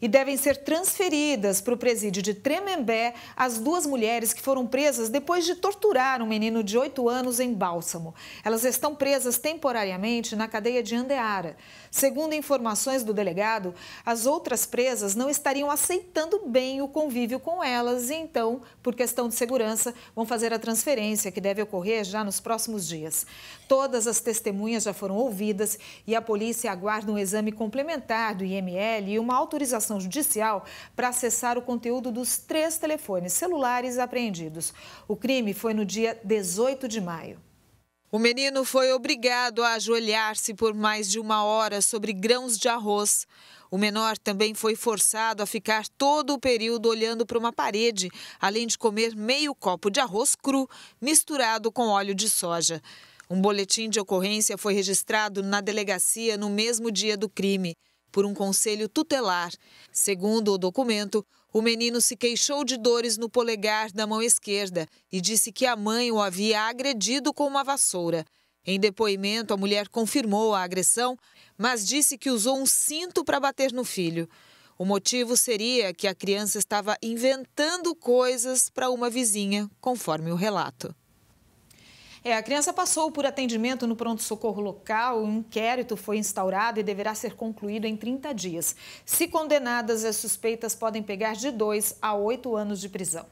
e devem ser transferidas para o presídio de Tremembé as duas mulheres que foram presas depois de torturar um menino de 8 anos em Bálsamo. Elas estão presas temporariamente na cadeia de Andeara. Segundo informações do delegado, as outras presas não estariam aceitando bem o convívio com elas e então, por questão de segurança, vão fazer a transferência que deve ocorrer já nos próximos dias. Todas as testemunhas já foram ouvidas e a polícia aguarda um exame complementar do IML e uma autorização judicial para acessar o conteúdo dos três telefones celulares apreendidos. O crime foi no dia 18 de maio. O menino foi obrigado a ajoelhar-se por mais de uma hora sobre grãos de arroz. O menor também foi forçado a ficar todo o período olhando para uma parede, além de comer meio copo de arroz cru misturado com óleo de soja. Um boletim de ocorrência foi registrado na delegacia no mesmo dia do crime por um conselho tutelar. Segundo o documento, o menino se queixou de dores no polegar da mão esquerda e disse que a mãe o havia agredido com uma vassoura. Em depoimento, a mulher confirmou a agressão, mas disse que usou um cinto para bater no filho. O motivo seria que a criança estava inventando coisas para uma vizinha, conforme o relato. É, a criança passou por atendimento no pronto-socorro local, um inquérito foi instaurado e deverá ser concluído em 30 dias. Se condenadas, as suspeitas podem pegar de 2 a 8 anos de prisão.